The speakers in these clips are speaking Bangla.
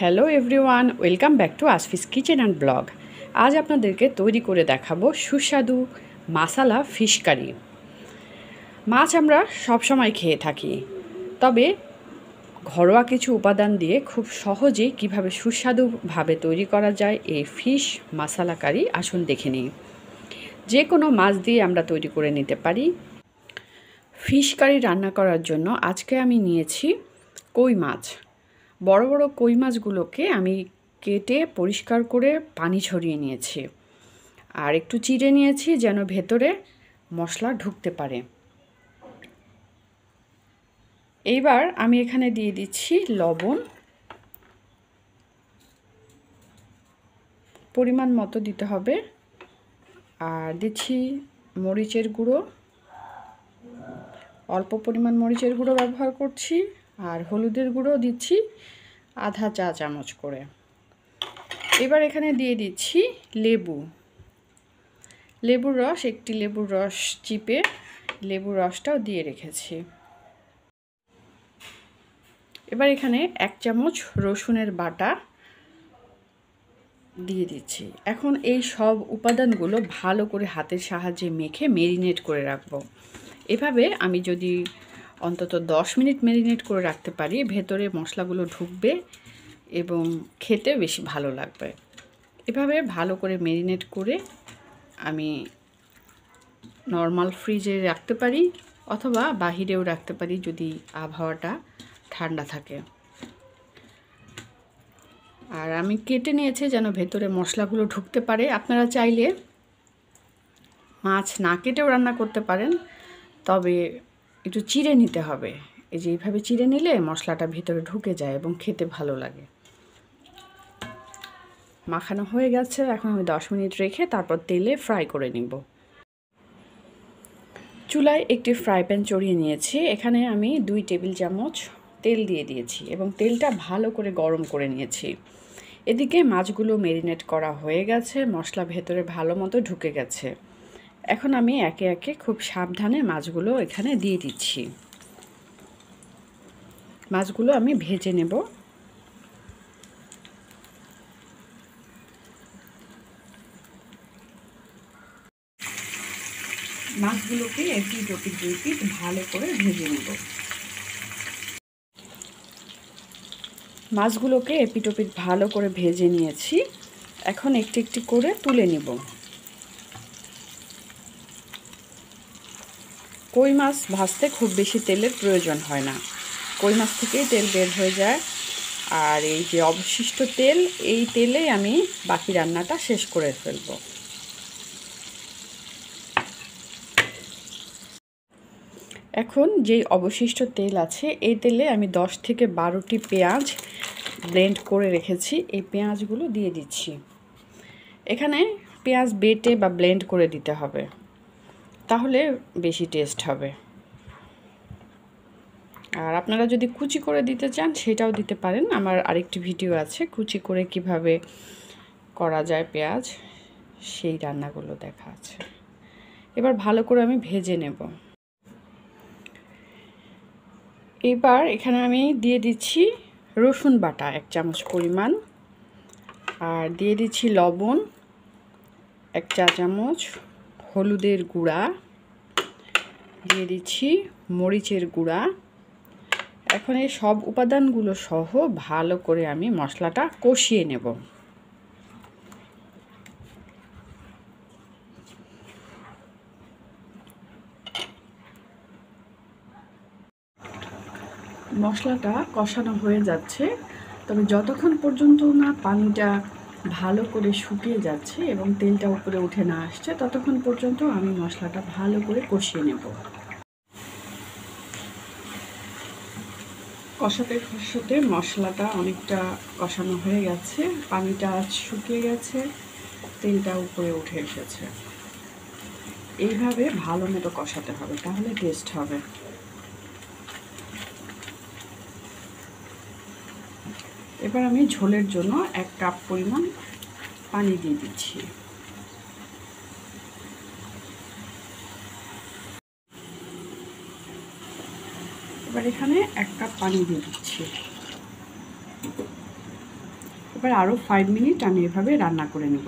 hello everyone welcome back to আসফিস কিচেন অ্যান্ড ব্লগ আজ আপনাদেরকে তৈরি করে দেখাবো সুস্বাদু মাসালা ফিশ কারি মাছ আমরা সবসময় খেয়ে থাকি তবে ঘরোয়া কিছু উপাদান দিয়ে খুব সহজেই কিভাবে সুস্বাদুভাবে তৈরি করা যায় এই ফিশ মাসালা কারি আসুন দেখে নিই যে কোনো মাছ দিয়ে আমরা তৈরি করে নিতে পারি ফিশ কারি রান্না করার জন্য আজকে আমি নিয়েছি কই মাছ বড় বড় কই মাছগুলোকে আমি কেটে পরিষ্কার করে পানি ছড়িয়ে নিয়েছি আর একটু চিড়ে নিয়েছি যেন ভেতরে মশলা ঢুকতে পারে এইবার আমি এখানে দিয়ে দিচ্ছি লবণ পরিমাণ মতো দিতে হবে আর দিচ্ছি মরিচের গুঁড়ো অল্প পরিমাণ মরিচের গুঁড়ো ব্যবহার করছি আর হলুদের গুঁড়ো দিচ্ছি আধা চা চামচ করে এবার এখানে দিয়ে দিচ্ছি লেবু লেবুর রস একটি লেবুর রস চিপে লেবুর রসটাও দিয়ে রেখেছি এবার এখানে এক চামচ রসুনের বাটা দিয়ে দিচ্ছি এখন এই সব উপাদানগুলো ভালো করে হাতের সাহায্যে মেখে মেরিনেট করে রাখবো এভাবে আমি যদি অন্তত 10 মিনিট ম্যারিনেট করে রাখতে পারি ভেতরে মশলাগুলো ঢুকবে এবং খেতে বেশি ভালো লাগবে এভাবে ভালো করে ম্যারিনেট করে আমি নর্মাল ফ্রিজে রাখতে পারি অথবা বাহিরেও রাখতে পারি যদি আবহাওয়াটা ঠান্ডা থাকে আর আমি কেটে নিয়েছি যেন ভেতরে মশলাগুলো ঢুকতে পারে আপনারা চাইলে মাছ না কেটেও রান্না করতে পারেন তবে একটু চিড়ে নিতে হবে এই যে এইভাবে চিড়ে নিলে মশলাটা ভিতরে ঢুকে যায় এবং খেতে ভালো লাগে মাখানো হয়ে গেছে এখন আমি দশ মিনিট রেখে তারপর তেলে ফ্রাই করে নিব চুলায় একটি ফ্রাই প্যান চড়িয়ে নিয়েছি এখানে আমি দুই টেবিল চামচ তেল দিয়ে দিয়েছি এবং তেলটা ভালো করে গরম করে নিয়েছি এদিকে মাছগুলো মেরিনেট করা হয়ে গেছে মশলা ভেতরে ভালো মতো ঢুকে গেছে এখন আমি একে একে খুব সাবধানে মাছগুলো এখানে দিয়ে দিচ্ছি মাছগুলো আমি ভেজে নেব মাছগুলোকে একটি টপি দুই পিট ভালো করে ভেজে নেব মাছগুলোকে এপিটোপিট ভালো করে ভেজে নিয়েছি এখন একটি একটি করে তুলে নিব কই মাছ ভাজতে খুব বেশি তেলের প্রয়োজন হয় না কই মাছ থেকেই তেল বের হয়ে যায় আর এই যে অবশিষ্ট তেল এই তেলে আমি বাকি রান্নাটা শেষ করে ফেলব এখন যেই অবশিষ্ট তেল আছে এই তেলে আমি 10 থেকে বারোটি পেঁয়াজ ব্লেন্ড করে রেখেছি এই পেঁয়াজগুলো দিয়ে দিচ্ছি এখানে পেঁয়াজ বেটে বা ব্লেন্ড করে দিতে হবে তাহলে বেশি টেস্ট হবে আর আপনারা যদি কুচি করে দিতে চান সেটাও দিতে পারেন আমার আরেকটি ভিডিও আছে কুচি করে কিভাবে করা যায় পেঁয়াজ সেই রান্নাগুলো দেখা আছে এবার ভালো করে আমি ভেজে নেব এবার এখানে আমি দিয়ে দিচ্ছি রসুন বাটা এক চামচ পরিমাণ আর দিয়ে দিচ্ছি লবণ এক চা চামচ হলুদের গুঁড়া দিয়ে দিচ্ছি মরিচের গুঁড়া এখন এই সব উপাদানগুলো সহ ভালো করে আমি মশলাটা কষিয়ে নেব মশলাটা কষানো হয়ে যাচ্ছে তবে যতক্ষণ পর্যন্ত না পানিটা ভালো করে শুকিয়ে যাচ্ছে এবং তেলটা উপরে উঠে না আসছে ততক্ষণ পর্যন্ত আমি মশলাটা ভালো করে কষিয়ে নেব কষাতে কষাতে মশলাটা অনেকটা কষানো হয়ে গেছে পানিটা আজ শুকিয়ে গেছে তেলটা উপরে উঠে এসেছে এইভাবে ভালো মতো কষাতে হবে তাহলে টেস্ট হবে এবার আমি ঝোলের জন্য এক কাপ পরিমাণ পানি দিয়ে দিচ্ছি এবার এখানে এক কাপ পানি দিয়ে দিচ্ছি এবার আরও ফাইভ মিনিট আমি এভাবে রান্না করে নেব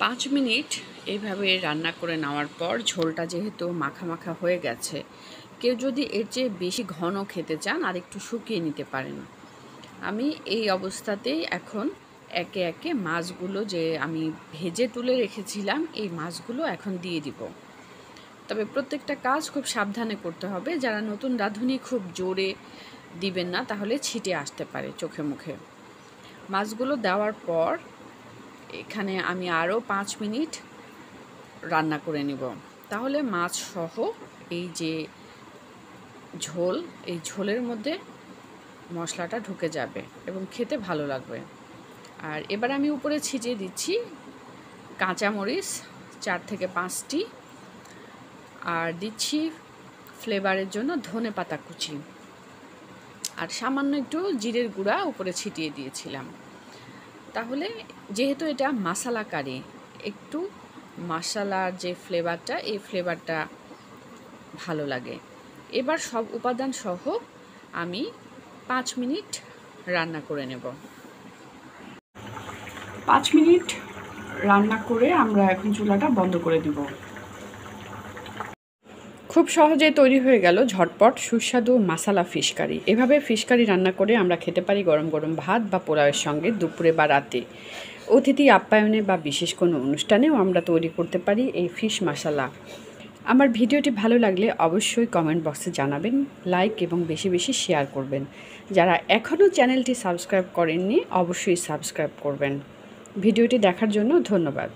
পাঁচ মিনিট এইভাবে রান্না করে নেওয়ার পর ঝোলটা যেহেতু মাখা মাখা হয়ে গেছে কেউ যদি এর চেয়ে বেশি ঘন খেতে চান আর একটু শুকিয়ে নিতে পারেন আমি এই অবস্থাতেই এখন একে একে মাছগুলো যে আমি ভেজে তুলে রেখেছিলাম এই মাছগুলো এখন দিয়ে দিব তবে প্রত্যেকটা কাজ খুব সাবধানে করতে হবে যারা নতুন রাঁধুনি খুব জোরে দিবেন না তাহলে ছিটে আসতে পারে চোখে মুখে মাছগুলো দেওয়ার পর এখানে আমি আরও পাঁচ মিনিট রান্না করে নেব তাহলে মাছ সহ এই যে ঝোল এই ঝোলের মধ্যে মশলাটা ঢুকে যাবে এবং খেতে ভালো লাগবে আর এবার আমি উপরে ছিটিয়ে দিচ্ছি কাঁচামরিচ চার থেকে পাঁচটি আর দিচ্ছি ফ্লেভারের জন্য ধনে পাতা কুচি আর সামান্য একটু জিরের গুঁড়া উপরে ছিটিয়ে দিয়েছিলাম তাহলে যেহেতু এটা মশলা কারি একটু মশালার যে ফ্লেভারটা এই ফ্লেভারটা ভালো লাগে এবার সব উপাদান সহ আমি পাঁচ মিনিট রান্না করে নেব পাঁচ মিনিট রান্না করে আমরা এখন চুলাটা বন্ধ করে দিব খুব সহজে তৈরি হয়ে গেল ঝটপট সুস্বাদু মাসালা ফিশ কারি এভাবে ফিশ কারি রান্না করে আমরা খেতে পারি গরম গরম ভাত বা পোলাওয়ের সঙ্গে দুপুরে বা রাতে অতিথি আপ্যায়নে বা বিশেষ কোনো অনুষ্ঠানেও আমরা তৈরি করতে পারি এই ফিশ মশালা আমার ভিডিওটি ভালো লাগলে অবশ্যই কমেন্ট বক্সে জানাবেন লাইক এবং বেশি বেশি শেয়ার করবেন যারা এখনও চ্যানেলটি সাবস্ক্রাইব করেননি অবশ্যই সাবস্ক্রাইব করবেন ভিডিওটি দেখার জন্য ধন্যবাদ